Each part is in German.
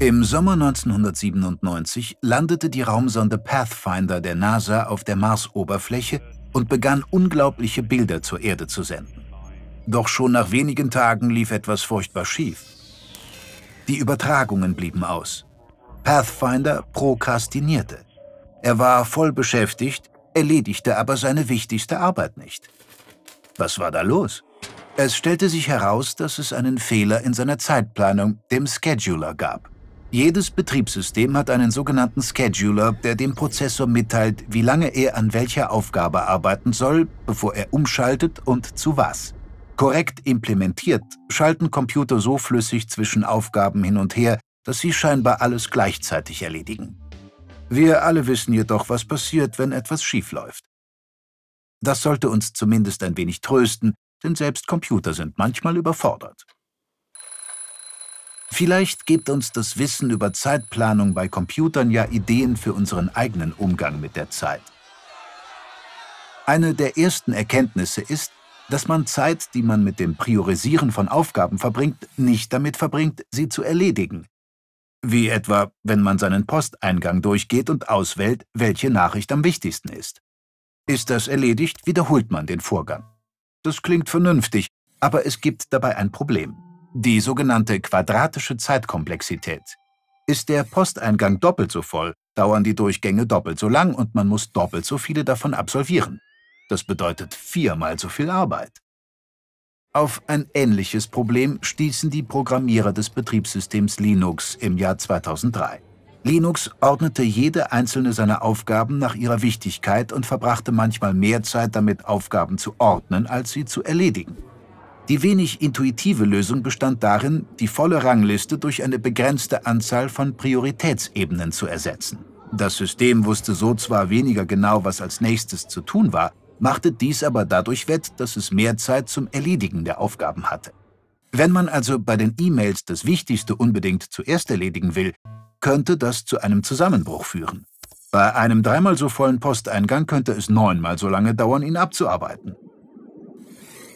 Im Sommer 1997 landete die Raumsonde Pathfinder der NASA auf der Marsoberfläche und begann unglaubliche Bilder zur Erde zu senden. Doch schon nach wenigen Tagen lief etwas furchtbar schief. Die Übertragungen blieben aus. Pathfinder prokrastinierte. Er war voll beschäftigt, erledigte aber seine wichtigste Arbeit nicht. Was war da los? Es stellte sich heraus, dass es einen Fehler in seiner Zeitplanung, dem Scheduler, gab. Jedes Betriebssystem hat einen sogenannten Scheduler, der dem Prozessor mitteilt, wie lange er an welcher Aufgabe arbeiten soll, bevor er umschaltet und zu was. Korrekt implementiert schalten Computer so flüssig zwischen Aufgaben hin und her, dass sie scheinbar alles gleichzeitig erledigen. Wir alle wissen jedoch, was passiert, wenn etwas schiefläuft. Das sollte uns zumindest ein wenig trösten, denn selbst Computer sind manchmal überfordert. Vielleicht gibt uns das Wissen über Zeitplanung bei Computern ja Ideen für unseren eigenen Umgang mit der Zeit. Eine der ersten Erkenntnisse ist, dass man Zeit, die man mit dem Priorisieren von Aufgaben verbringt, nicht damit verbringt, sie zu erledigen. Wie etwa, wenn man seinen Posteingang durchgeht und auswählt, welche Nachricht am wichtigsten ist. Ist das erledigt, wiederholt man den Vorgang. Das klingt vernünftig, aber es gibt dabei ein Problem. Die sogenannte quadratische Zeitkomplexität. Ist der Posteingang doppelt so voll, dauern die Durchgänge doppelt so lang und man muss doppelt so viele davon absolvieren. Das bedeutet viermal so viel Arbeit. Auf ein ähnliches Problem stießen die Programmierer des Betriebssystems Linux im Jahr 2003. Linux ordnete jede einzelne seiner Aufgaben nach ihrer Wichtigkeit und verbrachte manchmal mehr Zeit damit, Aufgaben zu ordnen, als sie zu erledigen. Die wenig intuitive Lösung bestand darin, die volle Rangliste durch eine begrenzte Anzahl von Prioritätsebenen zu ersetzen. Das System wusste so zwar weniger genau, was als nächstes zu tun war, machte dies aber dadurch wett, dass es mehr Zeit zum Erledigen der Aufgaben hatte. Wenn man also bei den E-Mails das Wichtigste unbedingt zuerst erledigen will, könnte das zu einem Zusammenbruch führen. Bei einem dreimal so vollen Posteingang könnte es neunmal so lange dauern, ihn abzuarbeiten.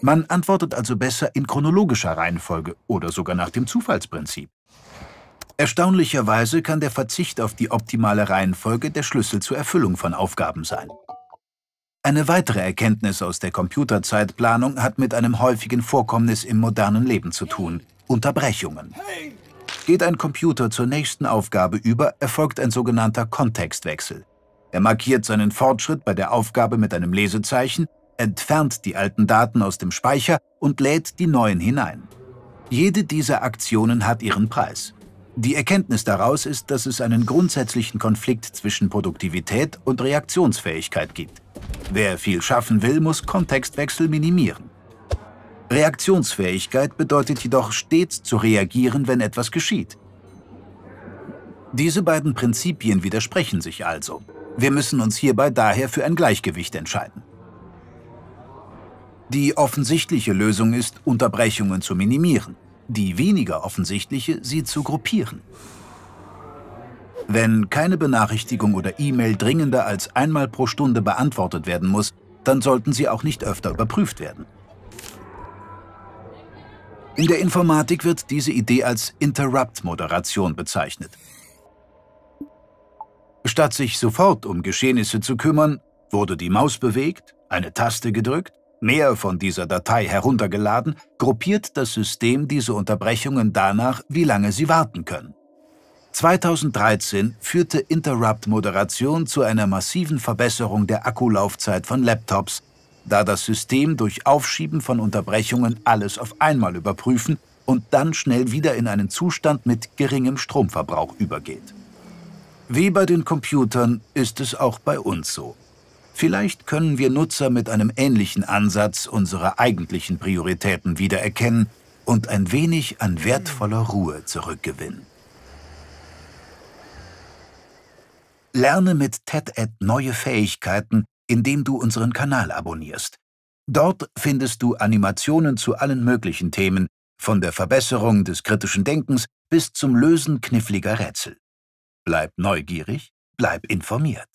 Man antwortet also besser in chronologischer Reihenfolge oder sogar nach dem Zufallsprinzip. Erstaunlicherweise kann der Verzicht auf die optimale Reihenfolge der Schlüssel zur Erfüllung von Aufgaben sein. Eine weitere Erkenntnis aus der Computerzeitplanung hat mit einem häufigen Vorkommnis im modernen Leben zu tun, Unterbrechungen. Geht ein Computer zur nächsten Aufgabe über, erfolgt ein sogenannter Kontextwechsel. Er markiert seinen Fortschritt bei der Aufgabe mit einem Lesezeichen entfernt die alten Daten aus dem Speicher und lädt die neuen hinein. Jede dieser Aktionen hat ihren Preis. Die Erkenntnis daraus ist, dass es einen grundsätzlichen Konflikt zwischen Produktivität und Reaktionsfähigkeit gibt. Wer viel schaffen will, muss Kontextwechsel minimieren. Reaktionsfähigkeit bedeutet jedoch stets zu reagieren, wenn etwas geschieht. Diese beiden Prinzipien widersprechen sich also. Wir müssen uns hierbei daher für ein Gleichgewicht entscheiden. Die offensichtliche Lösung ist, Unterbrechungen zu minimieren. Die weniger offensichtliche, sie zu gruppieren. Wenn keine Benachrichtigung oder E-Mail dringender als einmal pro Stunde beantwortet werden muss, dann sollten sie auch nicht öfter überprüft werden. In der Informatik wird diese Idee als Interrupt-Moderation bezeichnet. Statt sich sofort um Geschehnisse zu kümmern, wurde die Maus bewegt, eine Taste gedrückt mehr von dieser Datei heruntergeladen, gruppiert das System diese Unterbrechungen danach, wie lange sie warten können. 2013 führte Interrupt-Moderation zu einer massiven Verbesserung der Akkulaufzeit von Laptops, da das System durch Aufschieben von Unterbrechungen alles auf einmal überprüfen und dann schnell wieder in einen Zustand mit geringem Stromverbrauch übergeht. Wie bei den Computern ist es auch bei uns so. Vielleicht können wir Nutzer mit einem ähnlichen Ansatz unsere eigentlichen Prioritäten wiedererkennen und ein wenig an wertvoller Ruhe zurückgewinnen. Lerne mit TED-Ed neue Fähigkeiten, indem du unseren Kanal abonnierst. Dort findest du Animationen zu allen möglichen Themen, von der Verbesserung des kritischen Denkens bis zum Lösen kniffliger Rätsel. Bleib neugierig, bleib informiert.